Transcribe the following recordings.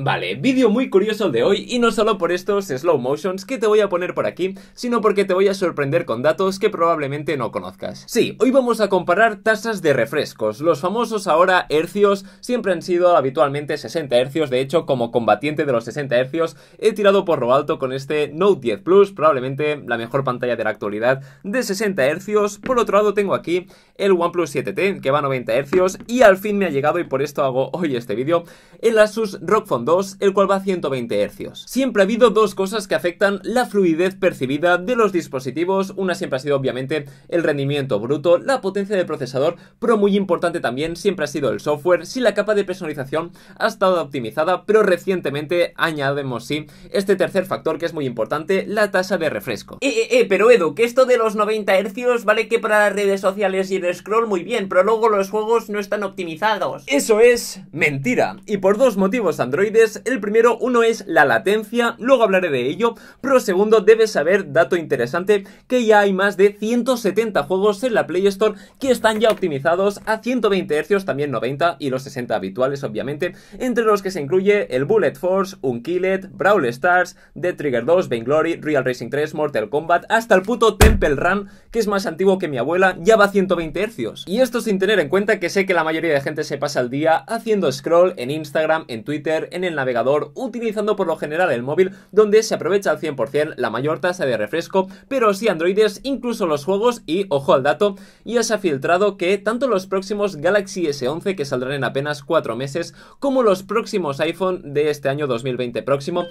Vale, vídeo muy curioso el de hoy y no solo por estos slow motions que te voy a poner por aquí, sino porque te voy a sorprender con datos que probablemente no conozcas. Sí, hoy vamos a comparar tasas de refrescos. Los famosos ahora hercios siempre han sido habitualmente 60 hercios, de hecho como combatiente de los 60 hercios he tirado por lo alto con este Note 10 Plus, probablemente la mejor pantalla de la actualidad de 60 hercios. Por otro lado tengo aquí el OnePlus 7T que va a 90 hercios y al fin me ha llegado y por esto hago hoy este vídeo el Asus ROG Phone el cual va a 120 Hz. Siempre ha habido dos cosas que afectan la fluidez percibida de los dispositivos, una siempre ha sido obviamente el rendimiento bruto, la potencia del procesador, pero muy importante también siempre ha sido el software, si la capa de personalización ha estado optimizada, pero recientemente añadimos sí este tercer factor que es muy importante, la tasa de refresco. Eh, eh, eh, pero Edu, que esto de los 90 Hz vale que para las redes sociales y el scroll muy bien, pero luego los juegos no están optimizados. Eso es mentira. Y por dos motivos, Android el primero, uno es la latencia, luego hablaré de ello, pero segundo, debes saber, dato interesante, que ya hay más de 170 juegos en la Play Store que están ya optimizados a 120 Hz, también 90 y los 60 habituales, obviamente, entre los que se incluye el Bullet Force, Unkillet, Brawl Stars, Dead Trigger 2, Vainglory, Real Racing 3, Mortal Kombat, hasta el puto Temple Run, que es más antiguo que mi abuela, ya va a 120 Hz. Y esto sin tener en cuenta que sé que la mayoría de gente se pasa el día haciendo scroll en Instagram, en Twitter, en el navegador, utilizando por lo general el móvil, donde se aprovecha al 100% la mayor tasa de refresco, pero si androides, incluso los juegos y, ojo al dato, ya se ha filtrado que tanto los próximos Galaxy S11, que saldrán en apenas 4 meses, como los próximos iPhone de este año 2020 próximo...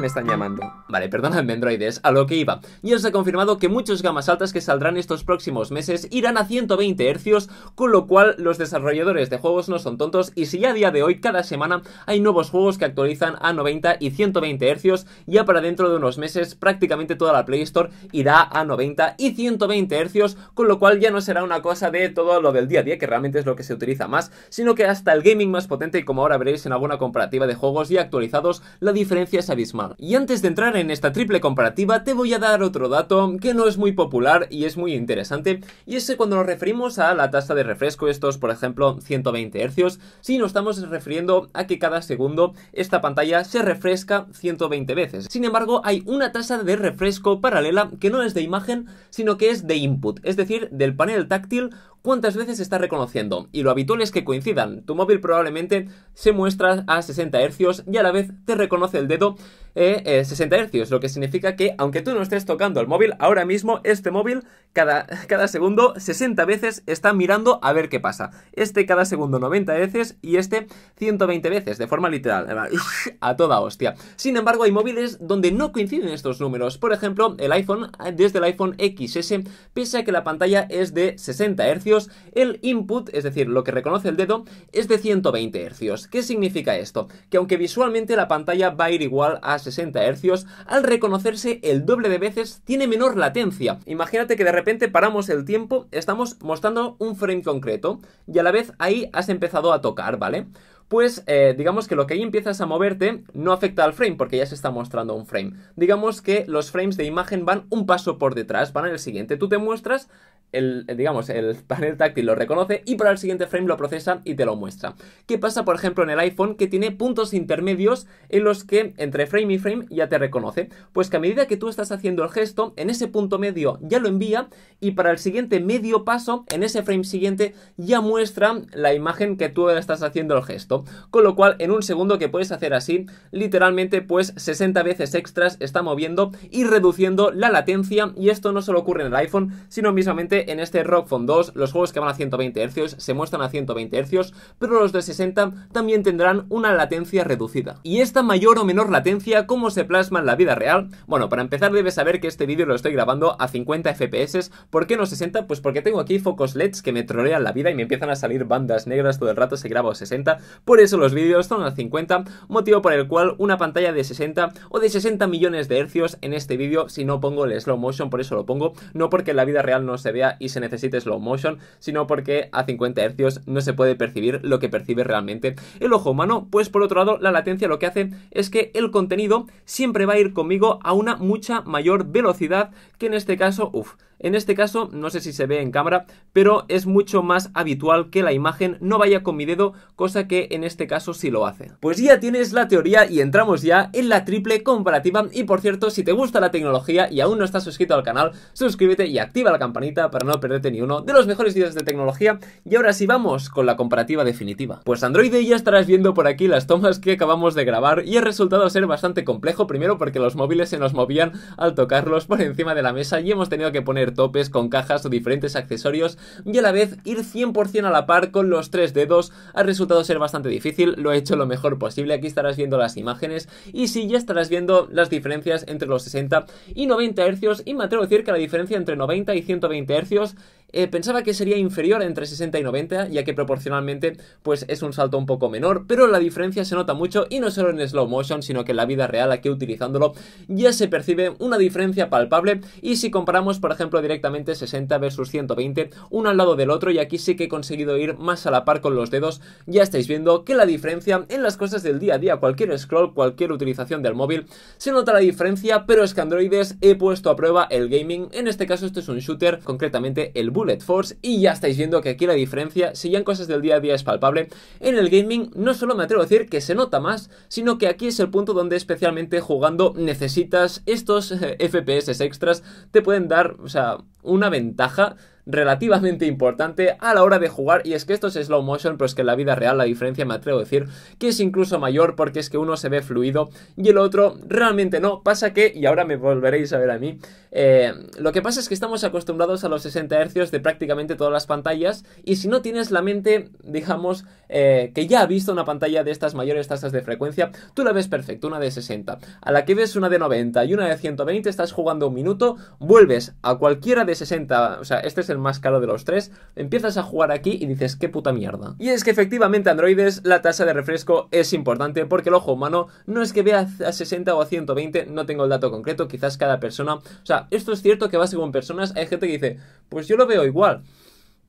Me están llamando. Vale, perdóname androides, a lo que iba. Ya se ha confirmado que muchos gamas altas que saldrán estos próximos meses irán a 120 hercios con lo cual los desarrolladores de juegos no son tontos y si ya a día de hoy cada semana hay nuevos juegos que actualizan a 90 y 120 Hz. Ya para dentro de unos meses prácticamente toda la Play Store irá a 90 y 120 hercios con lo cual ya no será una cosa de todo lo del día a día, que realmente es lo que se utiliza más, sino que hasta el gaming más potente, como ahora veréis en alguna comparativa de juegos ya actualizados, la diferencia es abismal. Y antes de entrar en esta triple comparativa, te voy a dar otro dato que no es muy popular y es muy interesante, y es cuando nos referimos a la tasa de refresco, estos por ejemplo 120 hercios, si nos estamos refiriendo a que cada segundo esta pantalla se refresca 120 veces. Sin embargo, hay una tasa de refresco paralela que no es de imagen, sino que es de input, es decir, del panel táctil cuántas veces está reconociendo y lo habitual es que coincidan. Tu móvil probablemente se muestra a 60 Hz y a la vez te reconoce el dedo 60 eh, eh, Hz, lo que significa que aunque tú no estés tocando el móvil, ahora mismo este móvil cada, cada segundo 60 veces está mirando a ver qué pasa. Este cada segundo 90 veces y este 120 veces, de forma literal, a toda hostia. Sin embargo, hay móviles donde no coinciden estos números. Por ejemplo, el iPhone, desde el iPhone XS, pese que la pantalla es de 60 Hz, el input, es decir, lo que reconoce el dedo, es de 120 hercios ¿Qué significa esto? Que aunque visualmente la pantalla va a ir igual a 60 hercios al reconocerse el doble de veces tiene menor latencia. Imagínate que de repente paramos el tiempo, estamos mostrando un frame concreto y a la vez ahí has empezado a tocar, ¿vale? pues eh, digamos que lo que ahí empiezas a moverte no afecta al frame porque ya se está mostrando un frame. Digamos que los frames de imagen van un paso por detrás, van en el siguiente. Tú te muestras, el, digamos, el panel táctil lo reconoce y para el siguiente frame lo procesa y te lo muestra. ¿Qué pasa, por ejemplo, en el iPhone que tiene puntos intermedios en los que entre frame y frame ya te reconoce? Pues que a medida que tú estás haciendo el gesto, en ese punto medio ya lo envía y para el siguiente medio paso, en ese frame siguiente, ya muestra la imagen que tú estás haciendo el gesto con lo cual en un segundo que puedes hacer así, literalmente pues 60 veces extras está moviendo y reduciendo la latencia y esto no solo ocurre en el iPhone, sino mismamente en este Rock 2, los juegos que van a 120 Hz se muestran a 120 Hz, pero los de 60 también tendrán una latencia reducida. ¿Y esta mayor o menor latencia cómo se plasma en la vida real? Bueno, para empezar debes saber que este vídeo lo estoy grabando a 50 FPS, ¿por qué no 60? Pues porque tengo aquí focos LEDs que me trolean la vida y me empiezan a salir bandas negras todo el rato, se graba a 60, por eso los vídeos son a 50, motivo por el cual una pantalla de 60 o de 60 millones de hercios en este vídeo, si no pongo el slow motion, por eso lo pongo, no porque en la vida real no se vea y se necesite slow motion, sino porque a 50 hercios no se puede percibir lo que percibe realmente el ojo humano. Pues por otro lado, la latencia lo que hace es que el contenido siempre va a ir conmigo a una mucha mayor velocidad que en este caso, uff, en este caso, no sé si se ve en cámara, pero es mucho más habitual que la imagen no vaya con mi dedo, cosa que en este caso sí lo hace. Pues ya tienes la teoría y entramos ya en la triple comparativa. Y por cierto, si te gusta la tecnología y aún no estás suscrito al canal, suscríbete y activa la campanita para no perderte ni uno de los mejores vídeos de tecnología. Y ahora sí vamos con la comparativa definitiva. Pues Android ya estarás viendo por aquí las tomas que acabamos de grabar y ha resultado ser bastante complejo, primero porque los móviles se nos movían al tocarlos por encima de la mesa y hemos tenido que poner topes con cajas o diferentes accesorios y a la vez ir 100% a la par con los tres dedos ha resultado ser bastante difícil, lo he hecho lo mejor posible, aquí estarás viendo las imágenes y sí, ya estarás viendo las diferencias entre los 60 y 90 hercios y me atrevo a decir que la diferencia entre 90 y 120 hercios eh, pensaba que sería inferior entre 60 y 90, ya que proporcionalmente pues es un salto un poco menor, pero la diferencia se nota mucho y no solo en slow motion, sino que en la vida real aquí utilizándolo ya se percibe una diferencia palpable y si comparamos por ejemplo directamente 60 versus 120, uno al lado del otro y aquí sí que he conseguido ir más a la par con los dedos, ya estáis viendo que la diferencia en las cosas del día a día, cualquier scroll, cualquier utilización del móvil, se nota la diferencia, pero es que Androides he puesto a prueba el gaming, en este caso este es un shooter, concretamente el Bullet Force y ya estáis viendo que aquí la diferencia, si ya en cosas del día a día es palpable, en el gaming no solo me atrevo a decir que se nota más, sino que aquí es el punto donde especialmente jugando necesitas estos eh, FPS extras, te pueden dar, o sea, una ventaja relativamente importante a la hora de jugar y es que esto es slow motion, pero es que en la vida real la diferencia me atrevo a decir que es incluso mayor porque es que uno se ve fluido y el otro realmente no. Pasa que, y ahora me volveréis a ver a mí, eh, lo que pasa es que estamos acostumbrados a los 60 Hz de prácticamente todas las pantallas y si no tienes la mente, digamos, eh, que ya ha visto una pantalla de estas mayores tasas de frecuencia, tú la ves perfecta, una de 60. A la que ves una de 90 y una de 120, estás jugando un minuto, vuelves a cualquiera de 60, o sea, este es el más caro de los tres, empiezas a jugar aquí y dices, qué puta mierda. Y es que efectivamente, androides, la tasa de refresco es importante porque el ojo humano no es que vea a 60 o a 120, no tengo el dato concreto, quizás cada persona. O sea, esto es cierto que va según personas, hay gente que dice, pues yo lo veo igual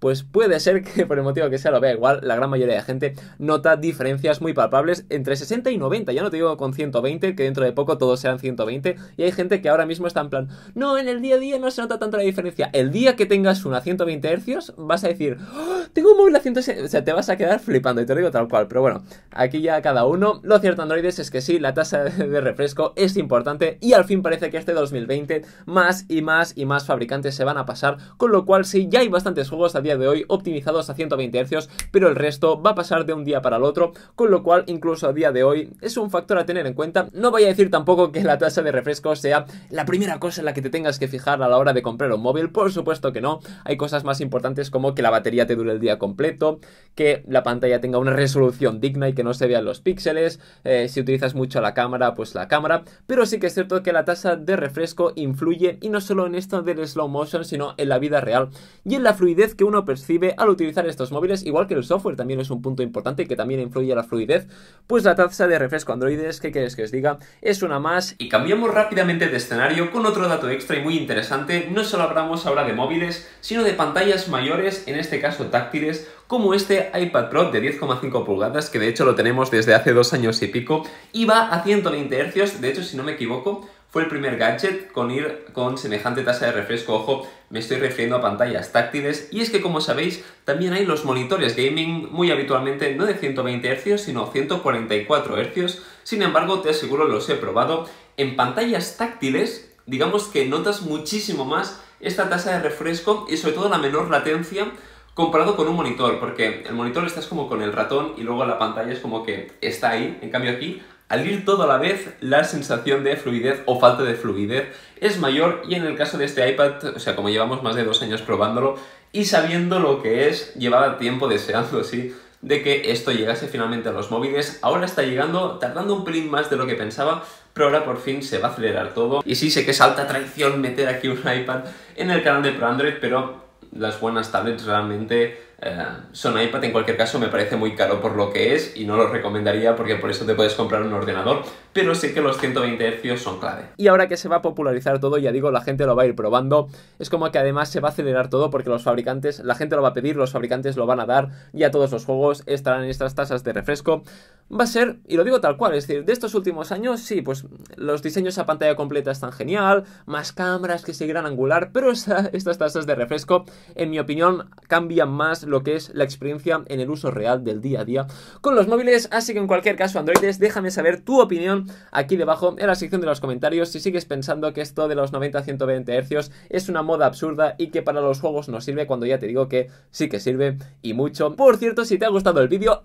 pues puede ser que por el motivo que sea lo vea igual, la gran mayoría de gente nota diferencias muy palpables entre 60 y 90, ya no te digo con 120, que dentro de poco todos sean 120, y hay gente que ahora mismo está en plan, no, en el día a día no se nota tanto la diferencia, el día que tengas una 120 Hz vas a decir, ¡Ah! tengo un móvil a 160. O sea, te vas a quedar flipando y te lo digo tal cual. Pero bueno, aquí ya cada uno. Lo cierto, androides, es que sí, la tasa de refresco es importante y al fin parece que este 2020 más y más y más fabricantes se van a pasar. Con lo cual, sí, ya hay bastantes juegos a día de hoy optimizados a 120 Hz, pero el resto va a pasar de un día para el otro. Con lo cual, incluso a día de hoy, es un factor a tener en cuenta. No voy a decir tampoco que la tasa de refresco sea la primera cosa en la que te tengas que fijar a la hora de comprar un móvil. Por supuesto que no. Hay cosas más importantes como que la batería te dure el día completo, que la pantalla tenga una resolución digna y que no se vean los píxeles, eh, si utilizas mucho la cámara, pues la cámara, pero sí que es cierto que la tasa de refresco influye y no solo en esto del slow motion, sino en la vida real y en la fluidez que uno percibe al utilizar estos móviles, igual que el software también es un punto importante que también influye a la fluidez, pues la tasa de refresco Android es, ¿qué quieres que os diga? Es una más y cambiamos rápidamente de escenario con otro dato extra y muy interesante, no solo hablamos ahora de móviles, sino de pantallas mayores, en este caso táctiles como este iPad Pro de 10,5 pulgadas, que de hecho lo tenemos desde hace dos años y pico, y va a 120 Hz, de hecho si no me equivoco, fue el primer gadget con ir con semejante tasa de refresco. Ojo, me estoy refiriendo a pantallas táctiles. Y es que, como sabéis, también hay los monitores gaming muy habitualmente no de 120 Hz, sino 144 Hz. Sin embargo, te aseguro, los he probado. En pantallas táctiles, digamos que notas muchísimo más esta tasa de refresco y sobre todo la menor latencia comparado con un monitor, porque el monitor estás como con el ratón y luego la pantalla es como que está ahí, en cambio aquí, al ir todo a la vez, la sensación de fluidez o falta de fluidez es mayor y en el caso de este iPad, o sea, como llevamos más de dos años probándolo y sabiendo lo que es, llevaba tiempo deseando así de que esto llegase finalmente a los móviles. Ahora está llegando, tardando un pelín más de lo que pensaba, pero ahora por fin se va a acelerar todo. Y sí, sé que es alta traición meter aquí un iPad en el canal de Pro Android, pero las buenas tablets realmente eh, son iPad, en cualquier caso me parece muy caro por lo que es y no lo recomendaría porque por eso te puedes comprar un ordenador, pero sí que los 120 Hz son clave. Y ahora que se va a popularizar todo, ya digo, la gente lo va a ir probando, es como que además se va a acelerar todo porque los fabricantes, la gente lo va a pedir, los fabricantes lo van a dar, y a todos los juegos estarán estas tasas de refresco. Va a ser, y lo digo tal cual, es decir, de estos últimos años, sí, pues los diseños a pantalla completa están genial, más cámaras que seguirán angular, pero estas tasas de refresco, en mi opinión, cambian más lo que es la experiencia en el uso real del día a día con los móviles, así que en cualquier caso, Androides, déjame saber tu opinión aquí debajo en la sección de los comentarios si sigues pensando que esto de los 90-120 Hz es una moda absurda y que para los juegos no sirve cuando ya te digo que sí que sirve y mucho. Por cierto, si te ha gustado el vídeo...